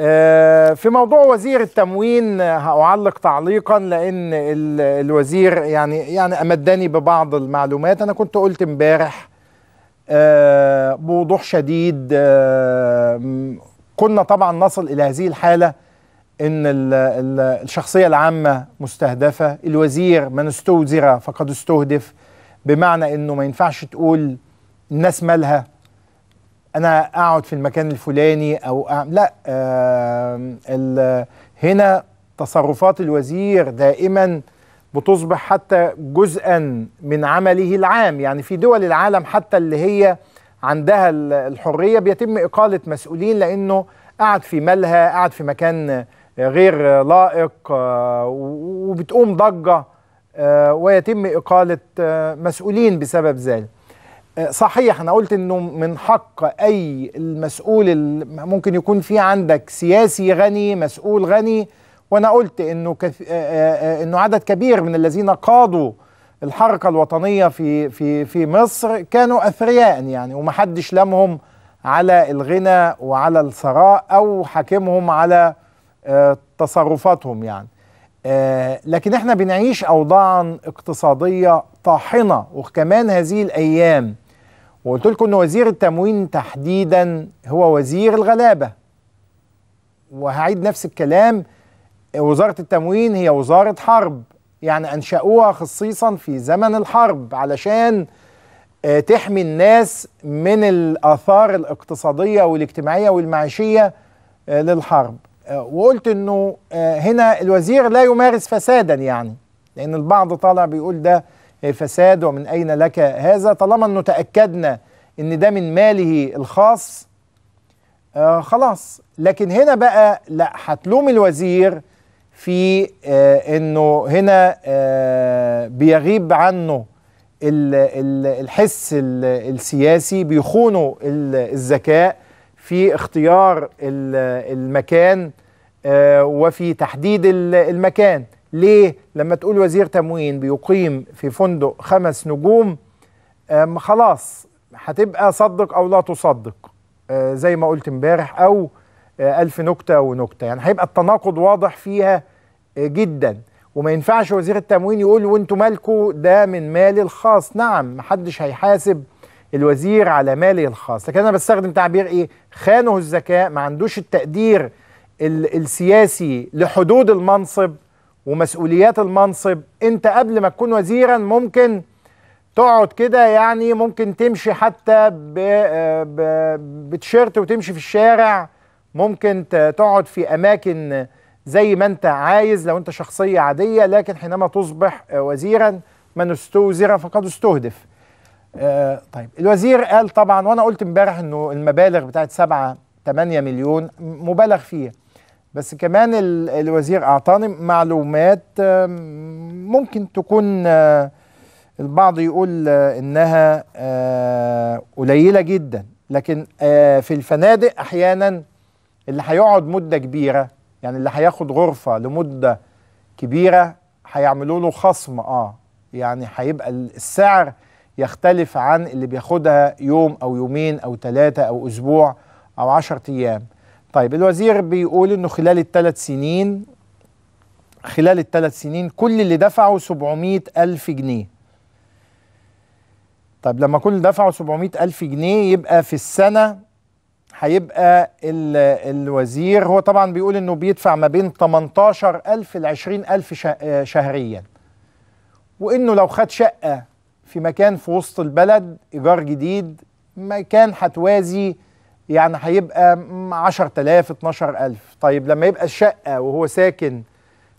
آه، في موضوع وزير التموين هأعلق تعليقا لأن الوزير يعني يعني أمدني ببعض المعلومات أنا كنت قلت امبارح آه، بوضوح شديد آه، كنا طبعا نصل إلى هذه الحالة ان الشخصيه العامه مستهدفه الوزير من استوزر فقد استهدف بمعنى انه ما ينفعش تقول الناس مالها انا اقعد في المكان الفلاني او أعمل لا آه هنا تصرفات الوزير دائما بتصبح حتى جزءا من عمله العام يعني في دول العالم حتى اللي هي عندها الحرية بيتم إقالة مسؤولين لأنه قعد في ملهى قعد في مكان غير لائق آه، وبتقوم ضجة آه، ويتم إقالة آه، مسؤولين بسبب ذلك صحيح انا قلت انه من حق اي المسؤول ممكن يكون في عندك سياسي غني مسؤول غني وانا قلت انه كث... انه عدد كبير من الذين قادوا الحركه الوطنيه في في في مصر كانوا اثرياء يعني ومحدش لامهم على الغنى وعلى الثراء او حاكمهم على تصرفاتهم يعني لكن احنا بنعيش اوضاعا اقتصاديه طاحنه وكمان هذه الايام وقلت لكم ان وزير التموين تحديدا هو وزير الغلابه وهعيد نفس الكلام وزاره التموين هي وزاره حرب يعني انشاوها خصيصا في زمن الحرب علشان آه، تحمي الناس من الاثار الاقتصاديه والاجتماعيه والمعيشيه آه، للحرب آه، وقلت انه هنا الوزير لا يمارس فسادا يعني لان البعض طالع بيقول ده إيه، فساد ومن أين لك هذا طالما أنه تأكدنا أن ده من ماله الخاص آه خلاص لكن هنا بقى لا هتلوم الوزير في آه أنه هنا آه بيغيب عنه الـ الـ الحس الـ السياسي بيخونه الذكاء في اختيار المكان آه، وفي تحديد المكان ليه لما تقول وزير تموين بيقيم في فندق خمس نجوم خلاص هتبقى صدق او لا تصدق آه، زي ما قلت امبارح او آه، ألف نكتة ونكتة يعني هيبقى التناقض واضح فيها آه، جدا وما ينفعش وزير التموين يقول وانتوا مالكوا ده من مالي الخاص نعم محدش هيحاسب الوزير على ماله الخاص لكن انا بستخدم تعبير ايه خانه الذكاء ما عندوش التقدير السياسي لحدود المنصب ومسؤوليات المنصب انت قبل ما تكون وزيرا ممكن تقعد كده يعني ممكن تمشي حتى بتشيرت وتمشي في الشارع ممكن تقعد في اماكن زي ما انت عايز لو انت شخصيه عاديه لكن حينما تصبح وزيرا من استوزر فقد استهدف آه، طيب الوزير قال طبعا وانا قلت امبارح انه المبالغ بتاعت 7 8 مليون مبالغ فيها بس كمان الوزير اعطاني معلومات ممكن تكون آه، البعض يقول آه، انها آه، قليله جدا لكن في الفنادق احيانا اللي هيقعد مده كبيره يعني اللي هياخد غرفه لمده كبيره هيعملوا له خصم اه يعني هيبقى السعر يختلف عن اللي بياخدها يوم او يومين او ثلاثه او اسبوع او عشرة ايام طيب الوزير بيقول انه خلال الثلاث سنين خلال الثلاث سنين كل اللي دفعوا 700 ألف جنيه طيب لما كل دفعوا 700 ألف جنيه يبقى في السنة هيبقى الوزير هو طبعا بيقول انه بيدفع ما بين 18 ألف ل 20 ألف شهريا وانه لو خد شقة في مكان في وسط البلد إيجار جديد مكان هتوازي يعني هيبقى 10000 12000 طيب لما يبقى الشقه وهو ساكن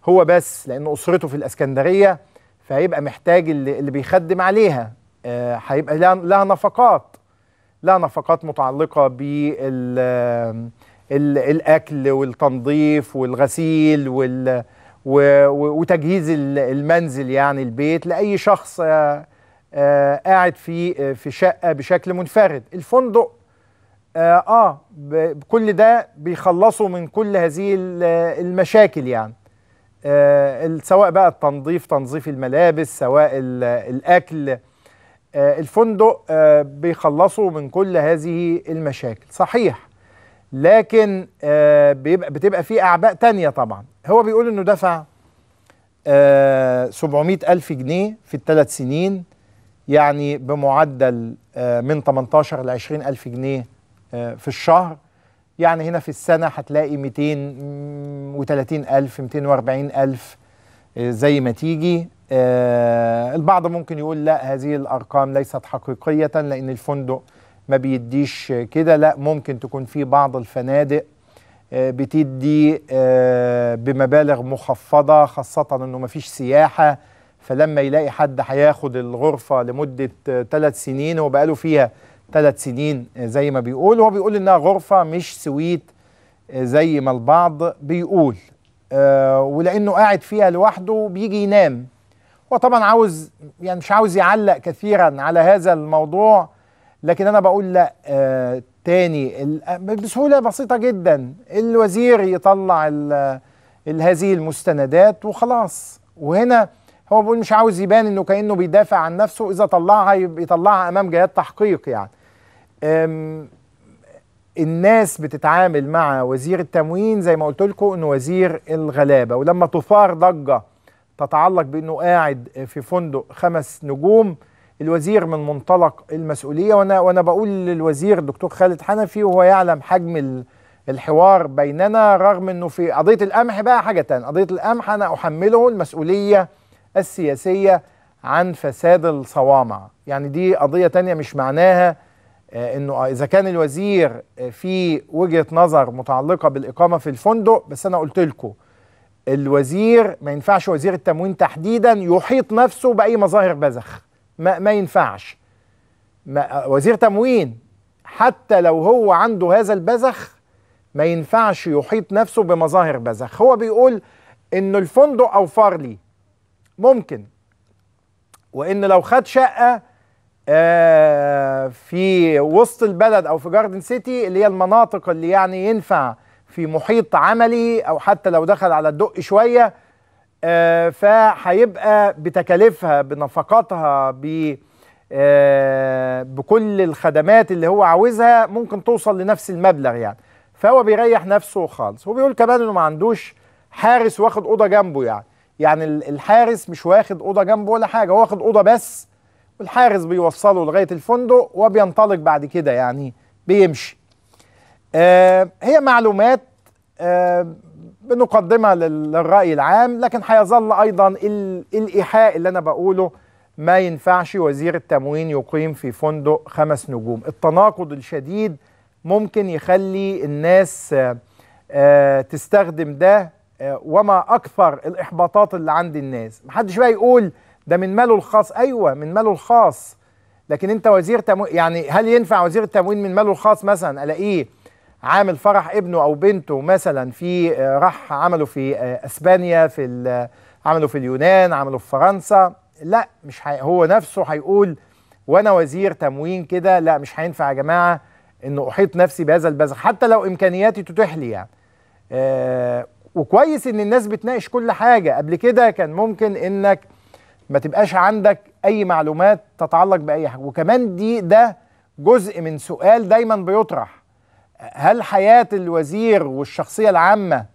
هو بس لان اسرته في الاسكندريه فهيبقى محتاج اللي, اللي بيخدم عليها آه، هيبقى آه لها نفقات لها نفقات متعلقه بال الاكل والتنظيف والغسيل وال وتجهيز المنزل يعني البيت لاي شخص آه، آه، قاعد في في شقه بشكل منفرد الفندق آه, آه كل ده بيخلصوا من كل هذه المشاكل يعني آه سواء بقى التنظيف تنظيف الملابس سواء الأكل آه الفندق آه بيخلصوا من كل هذه المشاكل صحيح لكن آه بيبقى بتبقى في أعباء تانية طبعا هو بيقول إنه دفع آه 700 ألف جنيه في الثلاث سنين يعني بمعدل آه من 18 ل 20 ألف جنيه آه، في الشهر يعني هنا في السنة هتلاقي 230 ألف 240 ألف آه، زي ما تيجي آه، البعض ممكن يقول لا هذه الأرقام ليست حقيقية لأن الفندق ما بيديش كده لا ممكن تكون في بعض الفنادق بتدي بمبالغ مخفضة خاصة أنه ما فيش سياحة فلما يلاقي حد هياخد الغرفة لمدة ثلاث سنين وبقاله فيها ثلاث سنين آه، زي ما بيقول هو بيقول انها غرفه مش سويت آه، زي ما البعض بيقول آه ولانه قاعد فيها لوحده بيجي ينام هو طبعا عاوز يعني مش عاوز يعلق كثيرا على هذا الموضوع لكن انا بقول لا آه تاني آه، بسهوله بسيطه جدا الوزير يطلع هذه المستندات وخلاص وهنا هو بيقول مش عاوز يبان انه كانه بيدافع عن نفسه اذا طلعها يطلعها امام جهات تحقيق يعني الناس بتتعامل مع وزير التموين زي ما قلت لكم انه وزير الغلابه ولما تثار ضجه تتعلق بانه قاعد في فندق خمس نجوم الوزير من منطلق المسؤوليه وانا وانا بقول للوزير الدكتور خالد حنفي وهو يعلم حجم الحوار بيننا رغم انه في قضيه القمح بقى حاجه ثانيه قضيه القمح انا احمله المسؤوليه السياسيه عن فساد الصوامع يعني دي قضيه ثانيه مش معناها آه، انه آه، اذا كان الوزير آه، في وجهه نظر متعلقه بالاقامه في الفندق بس انا قلت لكم الوزير ما ينفعش وزير التموين تحديدا يحيط نفسه باي مظاهر بذخ ما, ما ينفعش ما وزير تموين حتى لو هو عنده هذا البذخ ما ينفعش يحيط نفسه بمظاهر بذخ هو بيقول ان الفندق اوفر لي ممكن وان لو خد شقه آه، في وسط البلد او في جاردن سيتي اللي هي المناطق اللي يعني ينفع في محيط عملي او حتى لو دخل على الدق شويه آه، فهيبقى بتكاليفها بنفقاتها ب آه، بكل الخدمات اللي هو عاوزها ممكن توصل لنفس المبلغ يعني فهو بيريح نفسه خالص وبيقول كمان انه ما عندوش حارس واخد اوضه جنبه يعني يعني الحارس مش واخد اوضه جنبه ولا حاجه هو واخد اوضه بس والحارس بيوصله لغايه الفندق وبينطلق بعد كده يعني بيمشي آه هي معلومات آه بنقدمها للرأي العام لكن هيظل أيضا الإيحاء اللي أنا بقوله ما ينفعش وزير التموين يقيم في فندق خمس نجوم التناقض الشديد ممكن يخلي الناس آه، تستخدم ده آه، وما أكثر الإحباطات اللي عند الناس محدش بقى يقول ده من ماله الخاص ايوه من ماله الخاص لكن انت وزير تموين يعني هل ينفع وزير التموين من ماله الخاص مثلا الاقيه عامل فرح ابنه او بنته مثلا في آه، راح عمله في آه، اسبانيا في عمله في اليونان عمله في فرنسا لا مش حي... هو نفسه هيقول وانا وزير تموين كده لا مش هينفع يا جماعه انه احيط نفسي بهذا البذخ حتى لو امكانياتي تتيح لي يعني آه وكويس ان الناس بتناقش كل حاجه قبل كده كان ممكن انك ما تبقاش عندك اي معلومات تتعلق باي حاجه وكمان دي ده جزء من سؤال دايما بيطرح هل حياه الوزير والشخصيه العامه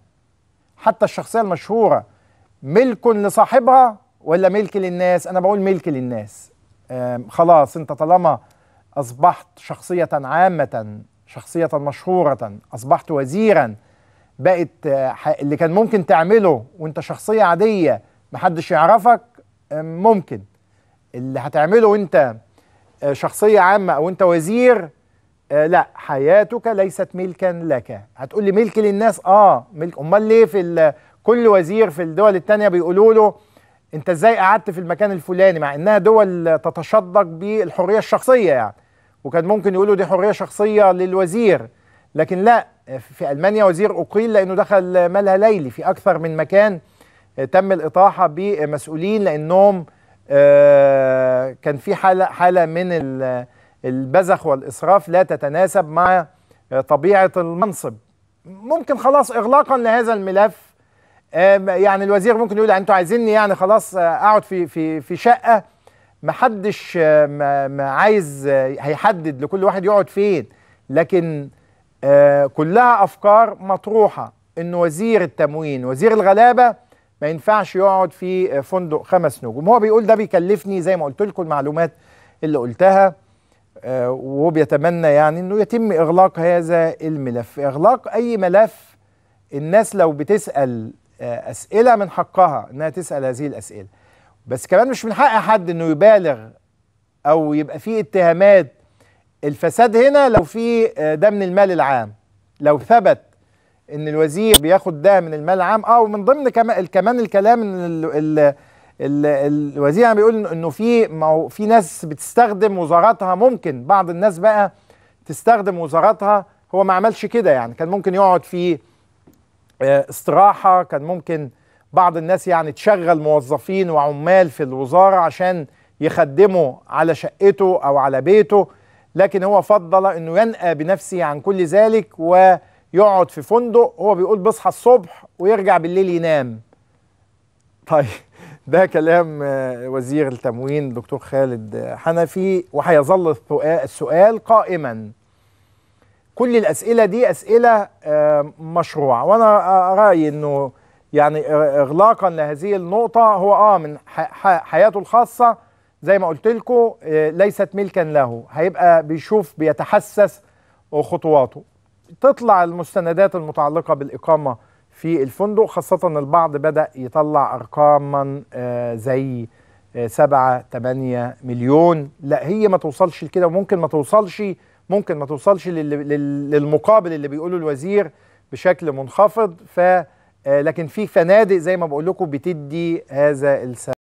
حتى الشخصيه المشهوره ملك لصاحبها ولا ملك للناس انا بقول ملك للناس خلاص انت طالما اصبحت شخصيه عامه شخصيه مشهوره اصبحت وزيرا بقت آه، اللي كان ممكن تعمله وانت شخصيه عاديه محدش يعرفك ممكن اللي هتعمله انت آه، شخصيه عامه او انت وزير آه، لا حياتك ليست ملكا لك هتقول لي ملك للناس اه ملك امال ليه في كل وزير في الدول التانية بيقولوا له انت ازاي قعدت في المكان الفلاني مع انها دول تتشدق بالحريه الشخصيه يعني وكان ممكن يقولوا دي حريه شخصيه للوزير لكن لا في المانيا وزير اقيل لانه دخل مالها ليلي في اكثر من مكان تم الاطاحه بمسؤولين لانهم آه، كان في حاله حاله من البذخ والاسراف لا تتناسب مع آه، طبيعه المنصب ممكن خلاص اغلاقا لهذا الملف يعني الوزير ممكن يقول انتوا عايزيني يعني خلاص آه، اقعد في في في شقه محدش ما عايز هيحدد لكل واحد يقعد فين لكن كلها افكار مطروحه ان وزير التموين وزير الغلابه ما ينفعش يقعد في فندق خمس نجوم هو بيقول ده بيكلفني زي ما قلت لكم المعلومات اللي قلتها آه، وهو بيتمنى يعني انه يتم اغلاق هذا الملف اغلاق اي ملف الناس لو بتسال آه، اسئله من حقها انها تسال هذه الاسئله بس كمان مش من حق حد انه يبالغ او يبقى في اتهامات الفساد هنا لو في آه، ده من المال العام لو ثبت ان الوزير بياخد ده من المال العام اه ومن ضمن كمان الكلام ان ال ال ال الوزير بيقول انه في ما في ناس بتستخدم وزاراتها ممكن بعض الناس بقى تستخدم وزاراتها هو ما عملش كده يعني كان ممكن يقعد في آه، استراحه كان ممكن بعض الناس يعني تشغل موظفين وعمال في الوزاره عشان يخدموا على شقته او على بيته لكن هو فضل انه ينأى بنفسه عن كل ذلك و يقعد في فندق هو بيقول بيصحى الصبح ويرجع بالليل ينام طيب ده كلام آه، وزير التموين دكتور خالد حنفي وهيظل السؤال قائما كل الاسئله دي اسئله آه، مشروعه وانا آه، رايي انه يعني اغلاقا لهذه النقطه هو اه من حياته الخاصه زي ما قلت لكم ليست ملكا له هيبقى بيشوف بيتحسس خطواته تطلع المستندات المتعلقة بالإقامة في الفندق خاصة البعض بدأ يطلع أرقاما آه، زي 7 آه، 8 مليون لا هي ما توصلش لكده وممكن ما توصلش ممكن ما توصلش للمقابل اللي بيقوله الوزير بشكل منخفض ف آه، لكن في فنادق زي ما بقول لكم بتدي هذا السبب